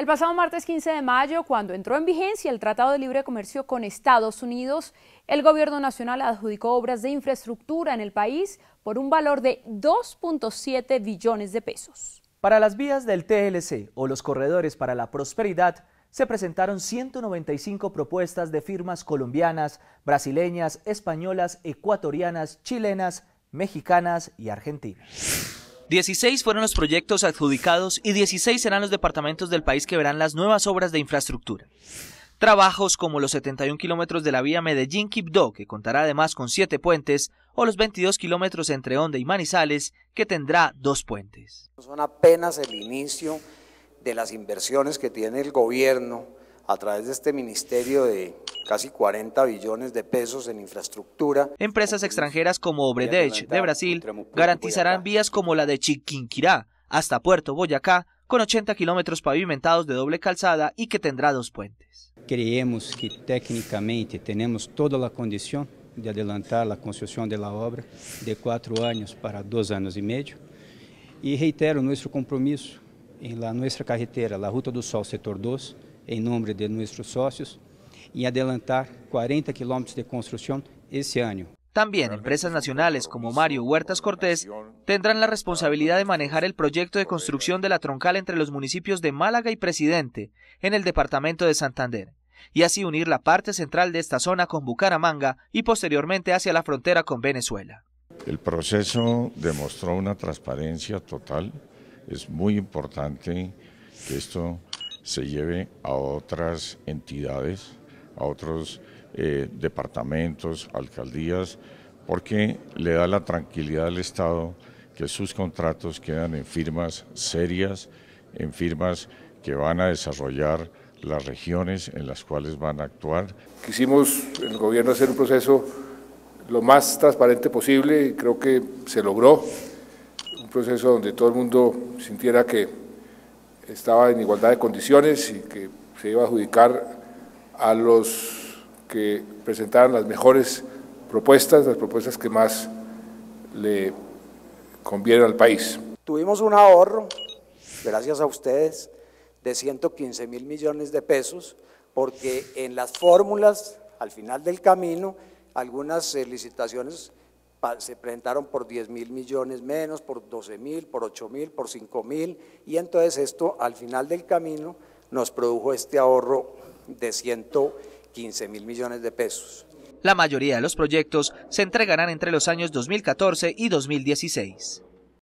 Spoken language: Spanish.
El pasado martes 15 de mayo, cuando entró en vigencia el Tratado de Libre Comercio con Estados Unidos, el Gobierno Nacional adjudicó obras de infraestructura en el país por un valor de 2.7 billones de pesos. Para las vías del TLC o los corredores para la prosperidad, se presentaron 195 propuestas de firmas colombianas, brasileñas, españolas, ecuatorianas, chilenas, mexicanas y argentinas. 16 fueron los proyectos adjudicados y 16 serán los departamentos del país que verán las nuevas obras de infraestructura. Trabajos como los 71 kilómetros de la vía Medellín-Quibdó, que contará además con 7 puentes, o los 22 kilómetros entre Onda y Manizales, que tendrá dos puentes. Son apenas el inicio de las inversiones que tiene el gobierno a través de este ministerio de casi 40 billones de pesos en infraestructura. Empresas extranjeras como Obredech de Brasil garantizarán vías como la de Chiquinquirá hasta Puerto Boyacá con 80 kilómetros pavimentados de doble calzada y que tendrá dos puentes. Creemos que técnicamente tenemos toda la condición de adelantar la construcción de la obra de cuatro años para dos años y medio. Y reitero nuestro compromiso en la nuestra carretera, la Ruta del Sol, sector 2, en em nombre de nuestros socios, y e adelantar 40 kilómetros de construcción ese año. También empresas nacionales como Mario Huertas Cortés tendrán la responsabilidad de manejar el proyecto de construcción de la troncal entre los municipios de Málaga y Presidente, en el departamento de Santander, y así unir la parte central de esta zona con Bucaramanga y posteriormente hacia la frontera con Venezuela. El proceso demostró una transparencia total. Es muy importante que esto se lleve a otras entidades, a otros eh, departamentos, alcaldías, porque le da la tranquilidad al Estado que sus contratos quedan en firmas serias, en firmas que van a desarrollar las regiones en las cuales van a actuar. Quisimos en el gobierno hacer un proceso lo más transparente posible y creo que se logró, un proceso donde todo el mundo sintiera que estaba en igualdad de condiciones y que se iba a adjudicar a los que presentaran las mejores propuestas, las propuestas que más le convienen al país. Tuvimos un ahorro, gracias a ustedes, de 115 mil millones de pesos, porque en las fórmulas, al final del camino, algunas licitaciones se presentaron por 10 mil millones menos, por 12 mil, por ocho mil, por cinco mil, y entonces esto al final del camino nos produjo este ahorro de 115 mil millones de pesos. La mayoría de los proyectos se entregarán entre los años 2014 y 2016.